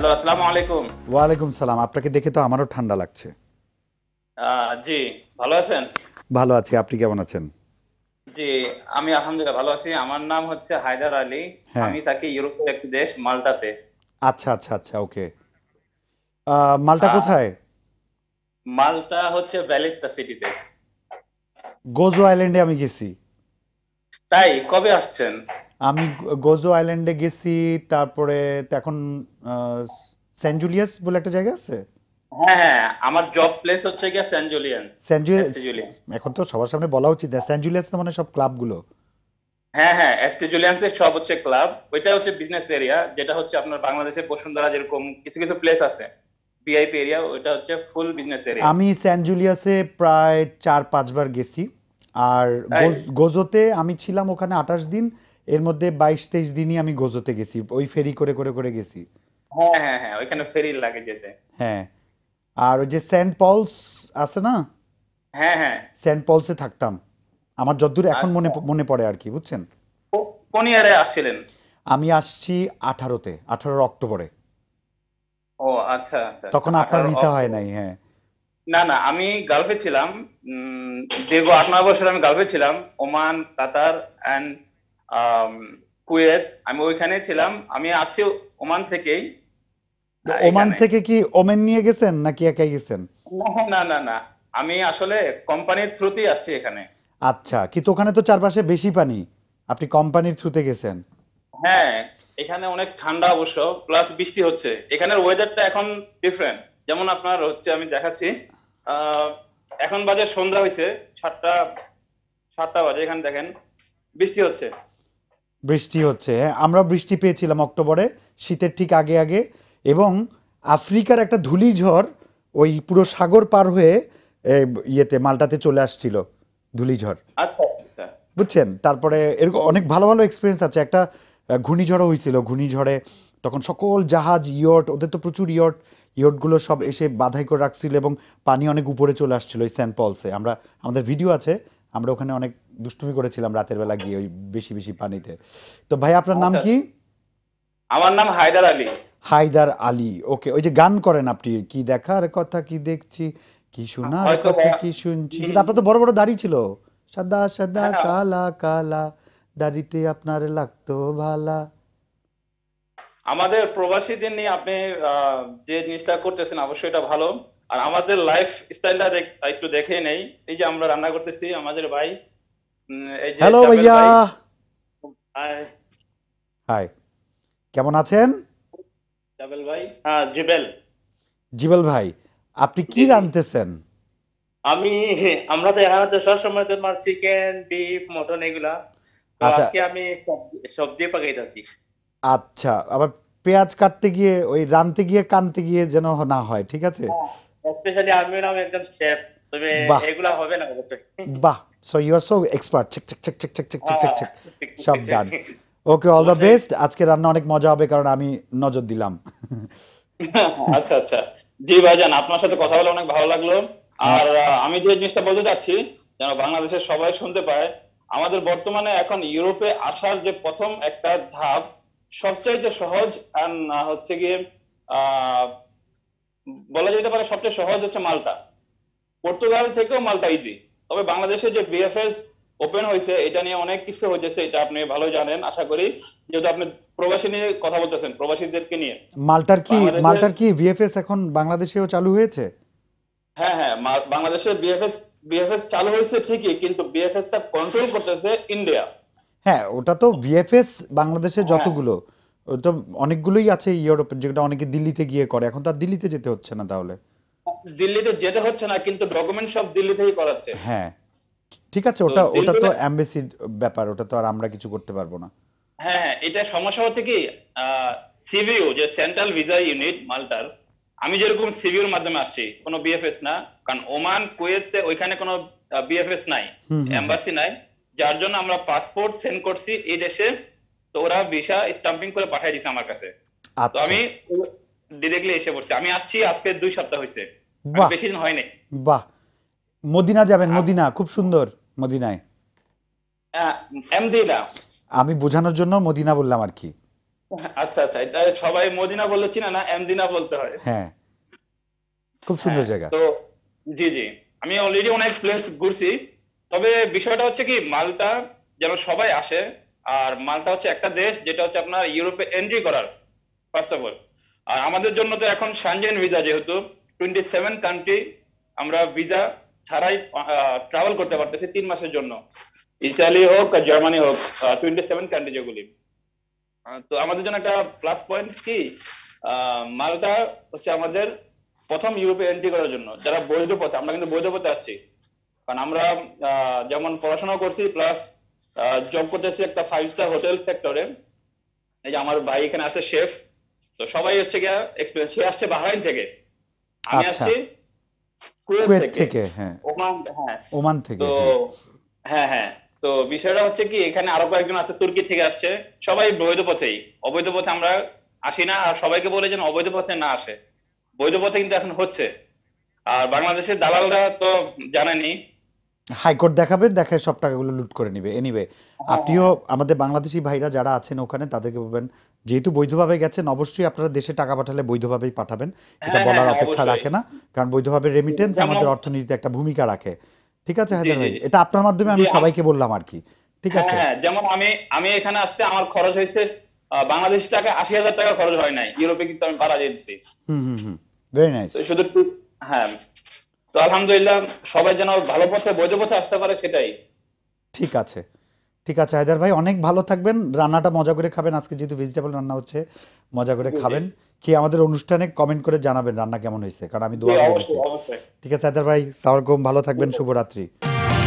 Hello আসসালামু আলাইকুম ওয়া আলাইকুম সালাম আপনাকে দেখে তো আমারও ঠান্ডা লাগছে জি ভালো আছেন ভালো আছি আপনি কেমন আছেন জি আমি আলহামদুলিল্লাহ ভালো আছি আমার নাম হচ্ছে হায়দার আলী হ্যাঁ। আমি থাকি ইউরোপের একটি দেশ মাল্টাতে আচ্ছা আচ্ছা আচ্ছা ওকে মাল্টা কোথায় মাল্টা হচ্ছে ভ্যালেত্তা সিটিতে গোজো আইল্যান্ডে আমি গেছি তাই কবে আসছেন আমি গোজো আইল্যান্ডে গেছি তারপরে এখন সেন্ট জুলিয়াস বলে একটা জায়গা আছে হ্যাঁ, হ্যাঁ, হ্যাঁ আমার সেন্ট জুলিয়াস সামনে বলা উচিত মানে হ্যাঁ, সব হচ্ছে ক্লাব ওইটা হচ্ছে বিজনেস এরিয়া যেটা হচ্ছে আপনার যেরকম কিছু কিছু প্লেস আছে এরিয়া ওইটা হচ্ছে ফুল বিজনেস আমি জুলিয়াসে প্রায় চার পাঁচবার গেছি আর গোজোতে আমি ছিলাম ওখানে আঠাশ দিন এর মধ্যে বাইশ তেইশ দিনই আমি গোজোতে গেছি ওই ফেরি করে করে করে গেছি হ্যাঁ হ্যাঁ হ্যাঁ ওইখানে ফেরি লাগে যেতে হ্যাঁ আর ওই যে সেন্ট পলস আছে না হ্যাঁ হ্যাঁ সেন্ট পলসে থাকতাম আমার যদ্দূর এখন মনে আচ্ছা। মনে পড়ে আর কি বুঝছেন কোন ইয়ারে আসছিলেন আমি আসছি আঠারোতে আঠারোর অক্টোবরে ও আচ্ছা আচ্ছা তখন আপনার ভিসা হয় নাই হ্যাঁ না না আমি গালফে ছিলাম দীর্ঘ আট নয় বছর আমি গালফে ছিলাম ওমান কাতার অ্যান্ড কুয়েত আমি ওইখানে ছিলাম আমি আসছি ওমান থেকেই ওমান থেকে কি ওমেন নিয়ে গেছেন নাকি একাই গেছেন না না না আমি আসলে কোম্পানির থ্রুতেই আসছি এখানে আচ্ছা কিন্তু ওখানে তো চারপাশে বেশি পানি আপনি কোম্পানির থ্রুতে গেছেন হ্যাঁ এখানে অনেক ঠান্ডা অবশ্য প্লাস বৃষ্টি হচ্ছে এখানের ওয়েদারটা এখন ডিফারেন্ট যেমন আপনার হচ্ছে আমি দেখাচ্ছি এখন বাজে সন্ধ্যা হয়েছে সাতটা সাতটা বাজে এখানে দেখেন বৃষ্টি হচ্ছে বৃষ্টি হচ্ছে আমরা বৃষ্টি পেয়েছিলাম অক্টোবরে শীতের ঠিক আগে আগে এবং আফ্রিকার একটা ধুলিঝড় ওই পুরো সাগর পার হয়ে ইয়েতে মালটাতে চলে আসছিল ধুলিঝড় আচ্ছা, আচ্ছা। বুঝছেন তারপরে এরকম অনেক ভালো ভালো এক্সপিরিয়েন্স আছে একটা ঘূর্ণিঝড়ও হয়েছিল ঘূর্ণিঝড়ে তখন সকল জাহাজ ইয়ট ওদের তো প্রচুর ইয়ট ইয়টগুলো সব এসে বাধাই করে রাখছিল এবং পানি অনেক উপরে চলে আসছিল ওই স্যান্ট পলসে আমরা আমাদের ভিডিও আছে আমরা ওখানে অনেক দুষ্টুমি করেছিলাম রাতের বেলা গিয়ে ওই বেশি বেশি পানিতে তো ভাই আপনার নাম আচ্ছা। কি আমার নাম হায়দার আলী হায়দার আলী ওকে ওই যে গান করেন আপনি কি দেখার কথা কি দেখছি কি শোনার কথা কি শুনছি কিন্তু আপনার তো বড় বড় দাড়ি ছিল সাদা সাদা হ্যাঁ। কালা কালা দাড়িতে আপনার লাগতো ভালা আমাদের প্রবাসী দিন নিয়ে আপনি যে জিনিসটা করতেছেন অবশ্যই এটা ভালো আর আমাদের লাইফ স্টাইলটা একটু দেখে নেই এই যে আমরা রান্না করতেছি আমাদের ভাই হ্যালো ভাইয়া হাই কেমন আছেন জাবেল ভাই হ্যাঁ জিবেল জিবেল ভাই আপনি কি রাঁধতেছেন আমি আমরা তো এখানে তো সব সময় তো মার চিকেন বিফ মটন এগুলা আচ্ছা আজকে আমি সব সবজি পাকাইতেছি আচ্ছা আবার পেঁয়াজ কাটতে গিয়ে ওই রাঁধতে গিয়ে কানতে গিয়ে যেন না হয় ঠিক আছে স্পেশালি হ্যাঁ, আমি নাম একদম শেফ তবে এগুলা হবে না বাহ so you are so expert ঠিক ঠিক ঠিক ঠিক ঠিক ঠিক ঠিক ঠিক ঠিক সব done okay all the best আজকে রান্না অনেক মজা হবে কারণ আমি নজর দিলাম আচ্ছা আচ্ছা জি ভাইজান আপনার সাথে কথা বলে অনেক ভালো লাগলো আর আমি যে জিনিসটা বলতে চাচ্ছি যেন বাংলাদেশের সবাই শুনতে পায় আমাদের বর্তমানে এখন ইউরোপে আসার যে প্রথম একটা ধাপ সবচেয়ে সহজ হচ্ছে গিয়ে বলা যেতে পারে সবচেয়ে সহজ হচ্ছে মালটা পর্তুগাল থেকেও মালটা ইজি তবে বাংলাদেশে যে বিএফএস ওপেন হয়েছে এটা নিয়ে অনেক কিছু হয়েছে এটা আপনি ভালো জানেন আশা করি যেহেতু আপনি প্রবাসী নিয়ে কথা বলতেছেন প্রবাসীদেরকে নিয়ে মাল্টার কি মাল্টার কি বিএফএস এখন বাংলাদেশেও চালু হয়েছে হ্যাঁ হ্যাঁ বাংলাদেশে বিএফএস বিএফএস চালু হয়েছে ঠিকই কিন্তু বিএফএস টা কন্ট্রোল করতেছে ইন্ডিয়া হ্যাঁ ওটা তো বিএফএস বাংলাদেশে হ্যাঁ। যতগুলো তো অনেকগুলোই আছে ইউরোপের যেটা অনেকে দিল্লিতে গিয়ে করে এখন তো আর দিল্লিতে যেতে হচ্ছে না তাহলে দিল্লিতে যেতে হচ্ছে না কিন্তু ডকুমেন্ট সব দিল্লি থেকেই করাচ্ছে হ্যাঁ ঠিক আছে ওটা ওটা তো এমবেসির ব্যাপার ওটা তো আর আমরা কিছু করতে পারবো না হ্যাঁ, হ্যাঁ এটা সমস্যা হচ্ছে কি সিভিউ যে সেন্ট্রাল ভিসা ইউনিট মালটার আমি যেরকম সিভিউর মাধ্যমে আসছি কোনো বিএফএস না কারণ ওমান কুয়েতে ওইখানে কোনো বিএফএস নাই এম্বাসি নাই যার জন্য আমরা পাসপোর্ট সেন্ড করছি এই দেশে তো ওরা ভিসা স্টাম্পিং করে পাঠিয়ে দিছে আমার কাছে তো আচ্ছা। আমি ডিরেক্টলি এসে পড়ছে আমি আসছি আজকে দুই সপ্তাহ হয়েছে বেশি দিন হয়নি বাহ মদিনা যাবেন মদিনা খুব সুন্দর মদিনায় আমি বোঝানোর জন্য মদিনা বললাম আর কি আচ্ছা আচ্ছা সবাই মদিনা বললে চিনা না এমদিনা বলতে হয় হ্যাঁ খুব সুন্দর হ্যাঁ, জায়গা তো জি জি আমি অলরেডি অনেক প্লেস ঘুরছি তবে বিষয়টা হচ্ছে কি মালটা যেন সবাই আসে আর মালটা হচ্ছে একটা দেশ যেটা হচ্ছে আপনার ইউরোপে এন্ট্রি করার ফার্স্ট অফ অল আর আমাদের জন্য তো এখন সানজেন ভিসা যেহেতু টোয়েন্টি সেভেন কান্ট্রি আমরা ভিসা ছাড়াই ট্রাভেল করতে পারতেছি তিন মাসের জন্য ইটালি হোক আর জার্মানি হোক টোয়েন্টি সেভেন কান্ট্রি যেগুলি তো আমাদের জন্য একটা প্লাস পয়েন্ট কি মালটা হচ্ছে আমাদের প্রথম ইউরোপে এন্ট্রি করার জন্য যারা বৈধ পথে আমরা কিন্তু বৈধ পথে আসছি কারণ আমরা যেমন পড়াশোনা করছি প্লাস জব করতেছি একটা ফাইভ স্টার হোটেল সেক্টরে এই যে আমার ভাই এখানে আছে শেফ তো সবাই হচ্ছে কি এক্সপিরিয়েন্স সে আসছে বাহরাইন থেকে আমি আচ্ছা। আসছি কুয়েত থেকে হ্যাঁ ওমান হ্যাঁ ওমান থেকে তো হ্যাঁ।, হ্যাঁ হ্যাঁ তো বিষয়টা হচ্ছে কি এখানে আরো কয়েকজন আছে তুর্কি থেকে আসছে সবাই বৈধ পথেই অবৈধ পথে আমরা আসি না আর সবাইকে বলে যেন অবৈধ পথে না আসে বৈধ পথে কিন্তু এখন হচ্ছে আর বাংলাদেশের দালালরা তো জানেনি হাইকোর্ট দেখাবে দেখে সব টাকাগুলো লুট করে নিবে এনিওয়ে হ্যাঁ, আপনিও হ্যাঁ। আমাদের বাংলাদেশি ভাইরা যারা আছেন ওখানে তাদেরকে বলবেন যেহেতু বৈধভাবে গেছেন অবশ্যই আপনারা দেশে টাকা পাঠালে বৈধভাবেই পাঠাবেন হ্যাঁ, এটা হ্যাঁ, বলার হ্যাঁ, অপেক্ষা রাখে না কারণ বৈধভাবে রেমিটেন্স মানে- আমাদের অর্থনীতিতে একটা ভূমিকা রাখে ঠিক আছে হায়দার ভাই এটা আপনার মাধ্যমে আমি সবাইকে বললাম আর কি ঠিক আছে যেমন আমি আমি এখানে আসছে আমার খরচ হয়েছে বাংলাদেশ টাকা আশি হাজার টাকা খরচ হয় নাই ইউরোপে কিন্তু আমি ভাড়া দিয়েছি হুম হুম হুম ভেরি নাইস শুধু হ্যাঁ তো আলহামদুলিল্লাহ সবাই যেন ভালো পথে বৈধ পথে আসতে পারে সেটাই ঠিক আছে ঠিক আছে হায়দার ভাই অনেক ভালো থাকবেন রান্নাটা মজা করে খাবেন আজকে যেহেতু ভেজিটেবল রান্না হচ্ছে মজা করে খাবেন কি আমাদের অনুষ্ঠানে কমেন্ট করে জানাবেন রান্না কেমন হয়েছে কারণ আমি দোয়া ঠিক আছে হায়দার ভাই সালাম ভালো থাকবেন শুভরাত্রি